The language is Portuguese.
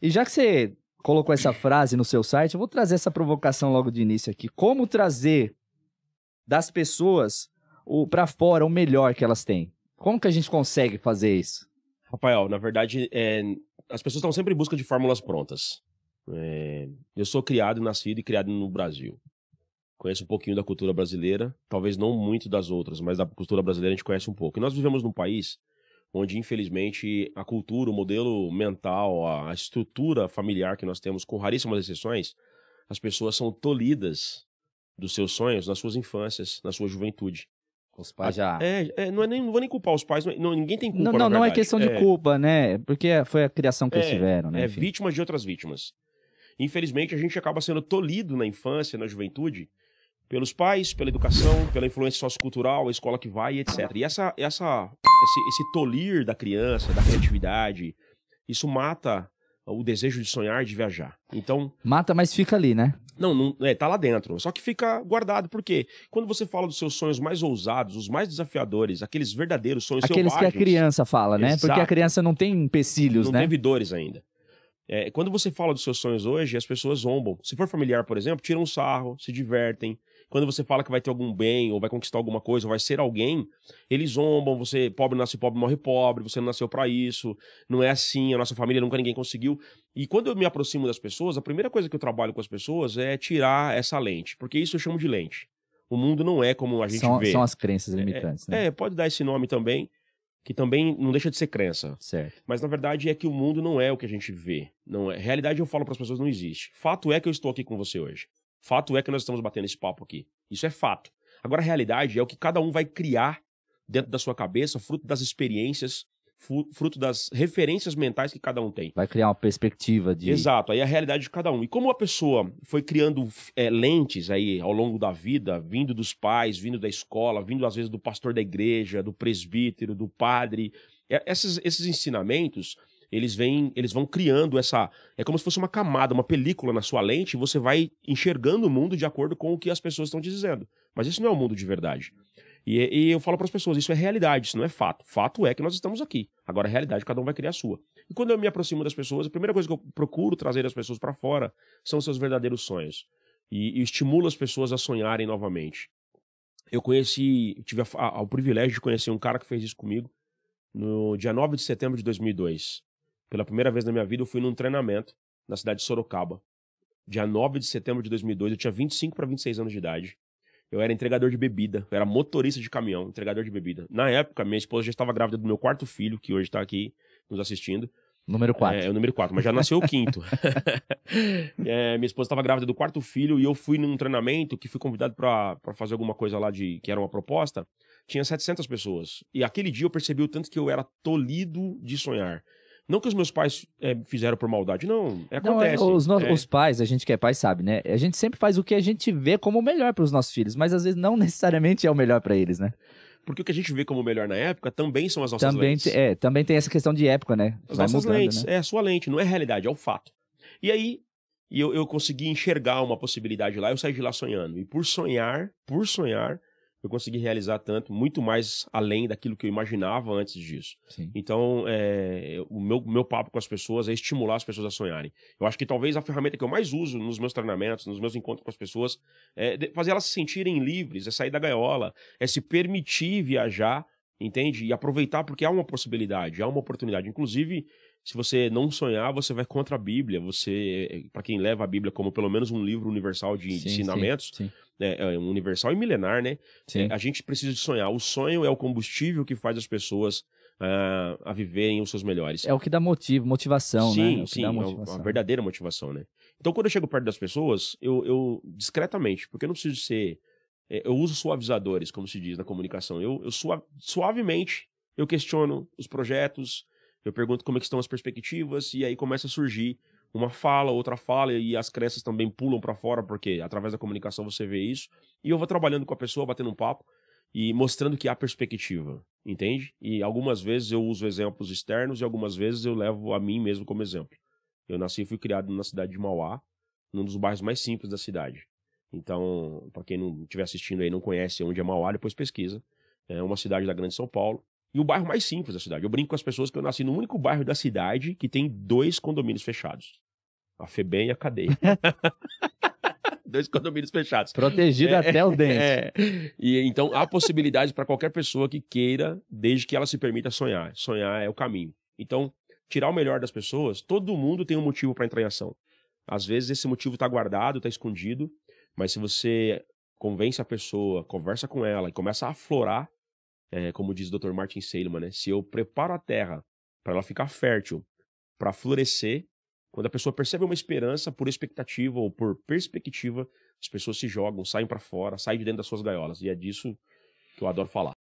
E já que você colocou essa frase no seu site, eu vou trazer essa provocação logo de início aqui. Como trazer das pessoas para fora o melhor que elas têm? Como que a gente consegue fazer isso? Rafael, na verdade, é, as pessoas estão sempre em busca de fórmulas prontas. É, eu sou criado, nascido e criado no Brasil. Conheço um pouquinho da cultura brasileira, talvez não muito das outras, mas da cultura brasileira a gente conhece um pouco. E nós vivemos num país onde infelizmente a cultura, o modelo mental, a estrutura familiar que nós temos, com raríssimas exceções, as pessoas são tolidas dos seus sonhos nas suas infâncias, na sua juventude. Os pais já. É, é, não, é nem, não vou nem culpar os pais, não, é, ninguém tem culpa. Não, não, não é questão de é, culpa, né? É porque foi a criação que é, eles tiveram, né? É vítimas de outras vítimas. Infelizmente, a gente acaba sendo tolhido na infância, na juventude, pelos pais, pela educação, pela influência sociocultural, a escola que vai, etc. E essa, essa, esse, esse tolir da criança, da criatividade, isso mata o desejo de sonhar, de viajar. Então mata, mas fica ali, né? Não, não é, tá lá dentro. Só que fica guardado porque quando você fala dos seus sonhos mais ousados, os mais desafiadores, aqueles verdadeiros sonhos aqueles selvagens, que a criança fala, né? Exato. Porque a criança não tem empecilhos, não né? Não tem vidores ainda. É, quando você fala dos seus sonhos hoje, as pessoas zombam. Se for familiar, por exemplo, tiram um sarro, se divertem. Quando você fala que vai ter algum bem, ou vai conquistar alguma coisa, ou vai ser alguém, eles zombam. Você, pobre nasce pobre, morre pobre, você não nasceu para isso, não é assim, a nossa família nunca ninguém conseguiu. E quando eu me aproximo das pessoas, a primeira coisa que eu trabalho com as pessoas é tirar essa lente, porque isso eu chamo de lente. O mundo não é como a gente são, vê. São as crenças é, é, limitantes, é, né? É, pode dar esse nome também que também não deixa de ser crença. Certo. Mas na verdade é que o mundo não é o que a gente vê. Não é. Realidade eu falo para as pessoas não existe. Fato é que eu estou aqui com você hoje. Fato é que nós estamos batendo esse papo aqui. Isso é fato. Agora a realidade é o que cada um vai criar dentro da sua cabeça, fruto das experiências, fruto das referências mentais que cada um tem. Vai criar uma perspectiva de. Exato, aí a realidade de cada um. E como a pessoa foi criando é, lentes aí ao longo da vida, vindo dos pais, vindo da escola, vindo às vezes do pastor da igreja, do presbítero, do padre, é, esses, esses ensinamentos eles vêm, eles vão criando essa. É como se fosse uma camada, uma película na sua lente, e você vai enxergando o mundo de acordo com o que as pessoas estão dizendo. Mas isso não é o mundo de verdade. E, e eu falo para as pessoas, isso é realidade, isso não é fato. Fato é que nós estamos aqui. Agora, a realidade, cada um vai criar a sua. E quando eu me aproximo das pessoas, a primeira coisa que eu procuro trazer as pessoas para fora são seus verdadeiros sonhos. E, e estimulo as pessoas a sonharem novamente. Eu conheci, tive a, a, o privilégio de conhecer um cara que fez isso comigo no dia 9 de setembro de 2002. Pela primeira vez na minha vida, eu fui num treinamento na cidade de Sorocaba. Dia 9 de setembro de 2002, eu tinha 25 para 26 anos de idade. Eu era entregador de bebida, eu era motorista de caminhão, entregador de bebida. Na época, minha esposa já estava grávida do meu quarto filho, que hoje está aqui nos assistindo. Número 4. É, é o número 4, mas já nasceu o quinto. é, minha esposa estava grávida do quarto filho e eu fui num treinamento que fui convidado para fazer alguma coisa lá de que era uma proposta. Tinha 700 pessoas. E aquele dia eu percebi o tanto que eu era tolido de sonhar. Não que os meus pais é, fizeram por maldade, não. É, é acontece. Não, os, no... é. os, pais, a gente que é pai sabe, né? A gente sempre faz o que a gente vê como o melhor para os nossos filhos, mas às vezes não necessariamente é o melhor para eles, né? Porque o que a gente vê como melhor na época também são as nossas também lentes. é, também tem essa questão de época, né? As Vai nossas mudando, lentes. Né? É a sua lente, não é realidade, é o fato. E aí, eu, eu consegui enxergar uma possibilidade lá, eu saí de lá sonhando. E por sonhar, por sonhar, eu consegui realizar tanto, muito mais além daquilo que eu imaginava antes disso. Sim. Então, é, o meu, meu papo com as pessoas é estimular as pessoas a sonharem. Eu acho que talvez a ferramenta que eu mais uso nos meus treinamentos, nos meus encontros com as pessoas, é fazer elas se sentirem livres, é sair da gaiola, é se permitir viajar entende? E aproveitar porque há uma possibilidade, há uma oportunidade. Inclusive, se você não sonhar, você vai contra a Bíblia. Você, para quem leva a Bíblia como pelo menos um livro universal de sim, ensinamentos, sim, sim. Né, é, é, universal e milenar, né? É, a gente precisa de sonhar. O sonho é o combustível que faz as pessoas uh, a viverem os seus melhores. É o que dá motivo, motivação, sim, né? sim, é sim é a verdadeira motivação, né? Então, quando eu chego perto das pessoas, eu, eu discretamente, porque eu não preciso ser é, eu uso suavizadores, como se diz na comunicação. Eu, eu suavemente eu questiono os projetos, eu pergunto como é estão as perspectivas e aí começa a surgir uma fala, outra fala e as crenças também pulam para fora porque através da comunicação você vê isso. E eu vou trabalhando com a pessoa, batendo um papo e mostrando que há perspectiva, entende? E algumas vezes eu uso exemplos externos e algumas vezes eu levo a mim mesmo como exemplo. Eu nasci e fui criado na cidade de Mauá, num dos bairros mais simples da cidade. Então, para quem não estiver assistindo aí não conhece onde é Mauá, depois pesquisa. É uma cidade da Grande São Paulo. E o bairro mais simples da cidade. Eu brinco com as pessoas que eu nasci no único bairro da cidade que tem dois condomínios fechados. A Febem e a cadeia. dois condomínios fechados. Protegido é, até o é. dente. É. E então há possibilidade para qualquer pessoa que queira, desde que ela se permita sonhar. Sonhar é o caminho. Então, tirar o melhor das pessoas, todo mundo tem um motivo para entrar em ação. Às vezes esse motivo está guardado, está escondido, mas se você convence a pessoa, conversa com ela e começa a aflorar, é, como diz o Dr. Martin Seligman, né? Se eu preparo a terra para ela ficar fértil, para florescer, quando a pessoa percebe uma esperança por expectativa ou por perspectiva, as pessoas se jogam, saem para fora, saem de dentro das suas gaiolas. E é disso que eu adoro falar.